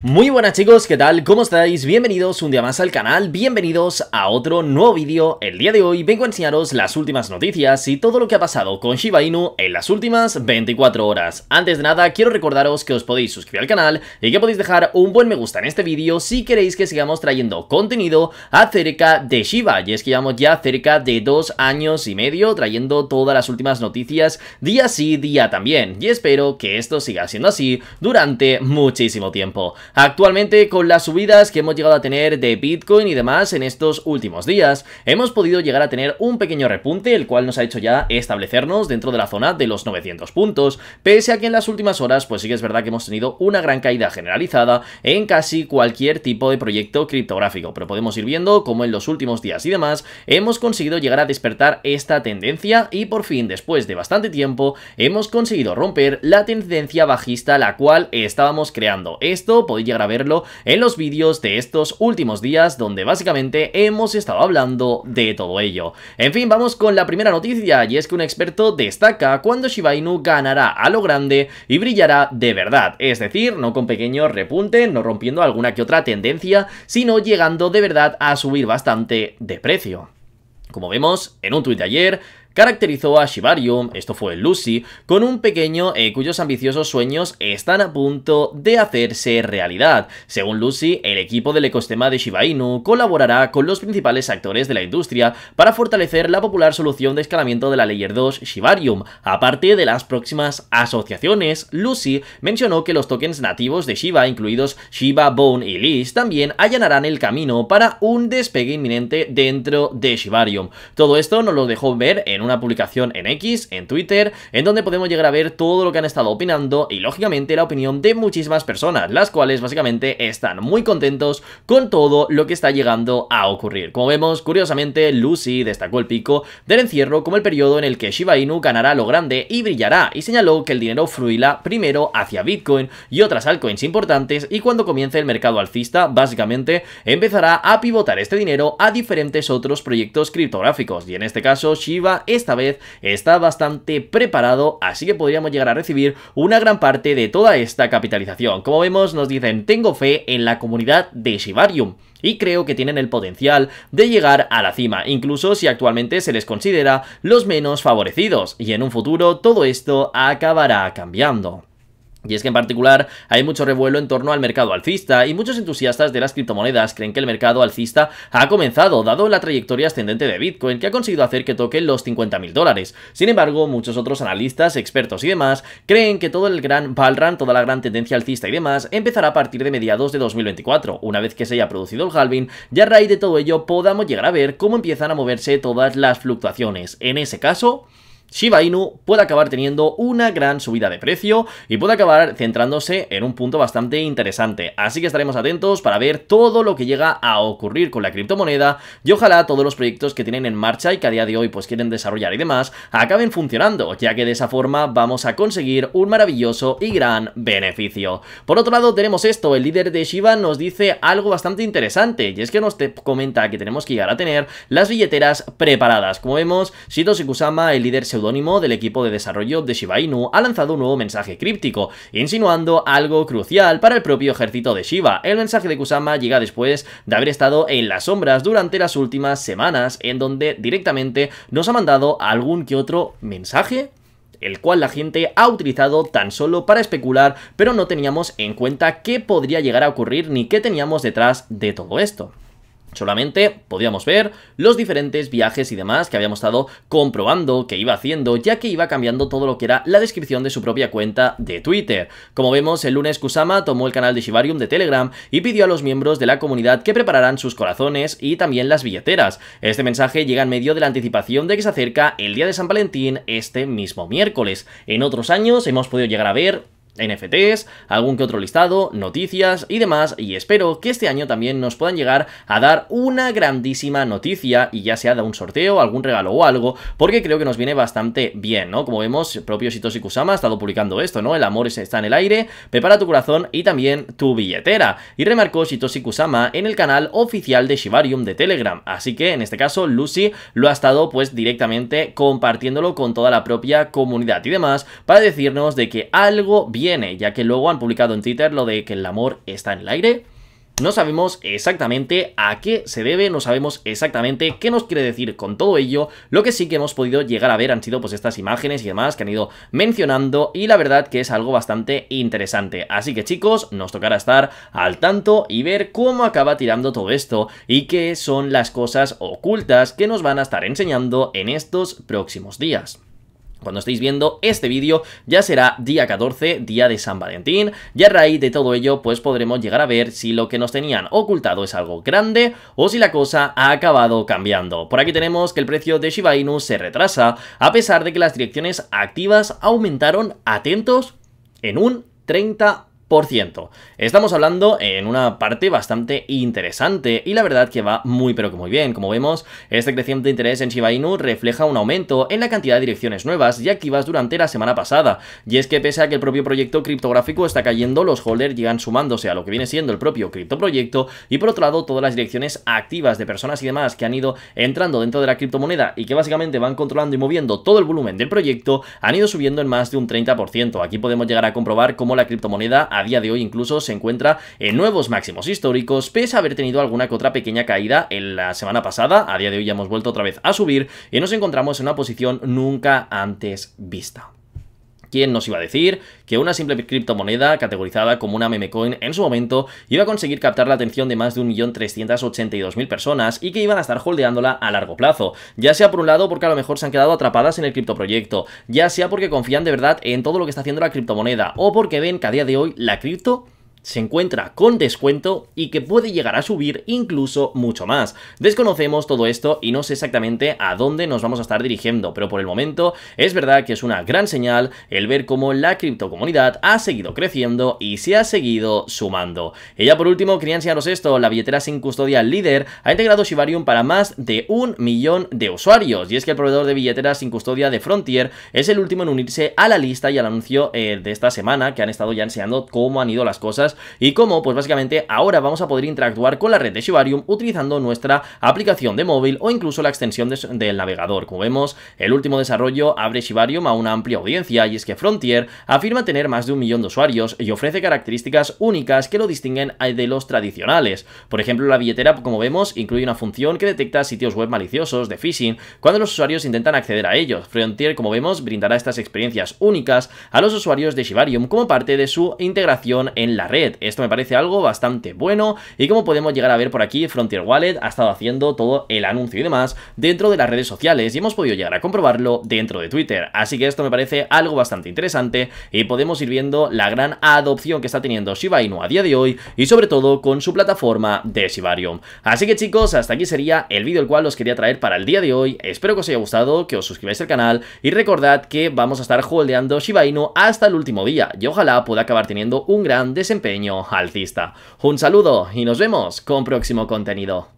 Muy buenas chicos, ¿qué tal? ¿Cómo estáis? Bienvenidos un día más al canal, bienvenidos a otro nuevo vídeo. El día de hoy vengo a enseñaros las últimas noticias y todo lo que ha pasado con Shiba Inu en las últimas 24 horas. Antes de nada, quiero recordaros que os podéis suscribir al canal y que podéis dejar un buen me gusta en este vídeo si queréis que sigamos trayendo contenido acerca de Shiba. Y es que llevamos ya cerca de dos años y medio trayendo todas las últimas noticias día sí, día también. Y espero que esto siga siendo así durante muchísimo tiempo. Actualmente con las subidas que hemos llegado a tener de Bitcoin y demás en estos últimos días, hemos podido llegar a tener un pequeño repunte, el cual nos ha hecho ya establecernos dentro de la zona de los 900 puntos, pese a que en las últimas horas pues sí que es verdad que hemos tenido una gran caída generalizada en casi cualquier tipo de proyecto criptográfico, pero podemos ir viendo cómo en los últimos días y demás hemos conseguido llegar a despertar esta tendencia y por fin después de bastante tiempo hemos conseguido romper la tendencia bajista la cual estábamos creando. Esto podemos y llegar a verlo en los vídeos de estos últimos días donde básicamente hemos estado hablando de todo ello. En fin, vamos con la primera noticia y es que un experto destaca cuando Shiba Inu ganará a lo grande y brillará de verdad, es decir, no con pequeño repunte no rompiendo alguna que otra tendencia, sino llegando de verdad a subir bastante de precio. Como vemos en un tuit de ayer, caracterizó a Shibarium, esto fue Lucy, con un pequeño eh, cuyos ambiciosos sueños están a punto de hacerse realidad. Según Lucy, el equipo del ecosistema de Shiba Inu colaborará con los principales actores de la industria para fortalecer la popular solución de escalamiento de la Layer 2 Shibarium. Aparte de las próximas asociaciones, Lucy mencionó que los tokens nativos de Shiba, incluidos Shiba, Bone y Liz, también allanarán el camino para un despegue inminente dentro de Shibarium. Todo esto nos lo dejó ver en un una publicación en X, en Twitter, en donde podemos llegar a ver todo lo que han estado opinando y lógicamente la opinión de muchísimas personas, las cuales básicamente están muy contentos con todo lo que está llegando a ocurrir. Como vemos, curiosamente, Lucy destacó el pico del encierro como el periodo en el que Shiba Inu ganará lo grande y brillará y señaló que el dinero fluirá primero hacia Bitcoin y otras altcoins importantes y cuando comience el mercado alcista, básicamente empezará a pivotar este dinero a diferentes otros proyectos criptográficos y en este caso Shiba esta vez está bastante preparado, así que podríamos llegar a recibir una gran parte de toda esta capitalización. Como vemos, nos dicen, tengo fe en la comunidad de Shibarium y creo que tienen el potencial de llegar a la cima, incluso si actualmente se les considera los menos favorecidos, y en un futuro todo esto acabará cambiando. Y es que en particular hay mucho revuelo en torno al mercado alcista y muchos entusiastas de las criptomonedas creen que el mercado alcista ha comenzado dado la trayectoria ascendente de Bitcoin que ha conseguido hacer que toque los 50.000 dólares. Sin embargo, muchos otros analistas, expertos y demás creen que todo el gran run toda la gran tendencia alcista y demás empezará a partir de mediados de 2024. Una vez que se haya producido el halving y a raíz de todo ello podamos llegar a ver cómo empiezan a moverse todas las fluctuaciones. En ese caso... Shiba Inu puede acabar teniendo una gran subida de precio y puede acabar centrándose en un punto bastante interesante. Así que estaremos atentos para ver todo lo que llega a ocurrir con la criptomoneda y ojalá todos los proyectos que tienen en marcha y que a día de hoy pues quieren desarrollar y demás acaben funcionando, ya que de esa forma vamos a conseguir un maravilloso y gran beneficio. Por otro lado tenemos esto, el líder de Shiba nos dice algo bastante interesante y es que nos comenta que tenemos que llegar a tener las billeteras preparadas. Como vemos, Shito Kusama, el líder se seudónimo del equipo de desarrollo de Shiba Inu, ha lanzado un nuevo mensaje críptico, insinuando algo crucial para el propio ejército de Shiba. El mensaje de Kusama llega después de haber estado en las sombras durante las últimas semanas, en donde directamente nos ha mandado algún que otro mensaje el cual la gente ha utilizado tan solo para especular, pero no teníamos en cuenta qué podría llegar a ocurrir ni qué teníamos detrás de todo esto. Solamente podíamos ver los diferentes viajes y demás que habíamos estado comprobando que iba haciendo, ya que iba cambiando todo lo que era la descripción de su propia cuenta de Twitter. Como vemos, el lunes Kusama tomó el canal de Shibarium de Telegram y pidió a los miembros de la comunidad que prepararan sus corazones y también las billeteras. Este mensaje llega en medio de la anticipación de que se acerca el día de San Valentín este mismo miércoles. En otros años hemos podido llegar a ver NFTs, algún que otro listado, noticias y demás, y espero que este año también nos puedan llegar a dar una grandísima noticia y ya sea de un sorteo, algún regalo o algo, porque creo que nos viene bastante bien, ¿no? Como vemos, propio Shitoshi Kusama ha estado publicando esto, ¿no? El amor está en el aire, prepara tu corazón y también tu billetera. Y remarcó Shitoshi Kusama en el canal oficial de Shibarium de Telegram, así que en este caso Lucy lo ha estado pues directamente compartiéndolo con toda la propia comunidad y demás para decirnos de que algo bien ya que luego han publicado en Twitter lo de que el amor está en el aire. No sabemos exactamente a qué se debe, no sabemos exactamente qué nos quiere decir con todo ello. Lo que sí que hemos podido llegar a ver han sido pues estas imágenes y demás que han ido mencionando y la verdad que es algo bastante interesante. Así que chicos, nos tocará estar al tanto y ver cómo acaba tirando todo esto y qué son las cosas ocultas que nos van a estar enseñando en estos próximos días. Cuando estéis viendo este vídeo ya será día 14, día de San Valentín, y a raíz de todo ello pues podremos llegar a ver si lo que nos tenían ocultado es algo grande o si la cosa ha acabado cambiando. Por aquí tenemos que el precio de Shiba Inu se retrasa a pesar de que las direcciones activas aumentaron, atentos, en un 30%. Estamos hablando en una parte bastante interesante y la verdad que va muy pero que muy bien. Como vemos, este creciente interés en Shiba Inu refleja un aumento en la cantidad de direcciones nuevas y activas durante la semana pasada. Y es que pese a que el propio proyecto criptográfico está cayendo, los holders llegan sumándose a lo que viene siendo el propio criptoproyecto y por otro lado todas las direcciones activas de personas y demás que han ido entrando dentro de la criptomoneda y que básicamente van controlando y moviendo todo el volumen del proyecto han ido subiendo en más de un 30%. Aquí podemos llegar a comprobar cómo la criptomoneda ha a día de hoy incluso se encuentra en nuevos máximos históricos, pese a haber tenido alguna que otra pequeña caída en la semana pasada, a día de hoy ya hemos vuelto otra vez a subir y nos encontramos en una posición nunca antes vista. ¿Quién nos iba a decir que una simple criptomoneda categorizada como una memecoin en su momento iba a conseguir captar la atención de más de 1.382.000 personas y que iban a estar holdeándola a largo plazo? Ya sea por un lado porque a lo mejor se han quedado atrapadas en el criptoproyecto, ya sea porque confían de verdad en todo lo que está haciendo la criptomoneda o porque ven que a día de hoy la cripto se encuentra con descuento y que puede llegar a subir incluso mucho más. Desconocemos todo esto y no sé exactamente a dónde nos vamos a estar dirigiendo, pero por el momento es verdad que es una gran señal el ver cómo la criptocomunidad ha seguido creciendo y se ha seguido sumando. Y ya por último, quería enseñaros esto, la billetera sin custodia líder ha integrado Shibarium para más de un millón de usuarios, y es que el proveedor de billeteras sin custodia de Frontier es el último en unirse a la lista y al anuncio eh, de esta semana que han estado ya enseñando cómo han ido las cosas y cómo pues básicamente ahora vamos a poder interactuar con la red de Shibarium utilizando nuestra aplicación de móvil o incluso la extensión del navegador. Como vemos, el último desarrollo abre Shibarium a una amplia audiencia y es que Frontier afirma tener más de un millón de usuarios y ofrece características únicas que lo distinguen eh, de los tradicionales. Por ejemplo, la billetera, como vemos, incluye una función que detecta sitios web maliciosos de phishing cuando los usuarios intentan acceder a ellos. Frontier, como vemos, brindará estas experiencias únicas a los usuarios de Shibarium como parte de su integración en la red esto me parece algo bastante bueno y como podemos llegar a ver por aquí, Frontier Wallet ha estado haciendo todo el anuncio y demás dentro de las redes sociales y hemos podido llegar a comprobarlo dentro de Twitter. Así que esto me parece algo bastante interesante y podemos ir viendo la gran adopción que está teniendo Shiba Inu a día de hoy y sobre todo con su plataforma de Shibarium. Así que chicos, hasta aquí sería el vídeo el cual os quería traer para el día de hoy. Espero que os haya gustado, que os suscribáis al canal y recordad que vamos a estar holdeando Shiba Inu hasta el último día y ojalá pueda acabar teniendo un gran desempeño un saludo y nos vemos con próximo contenido.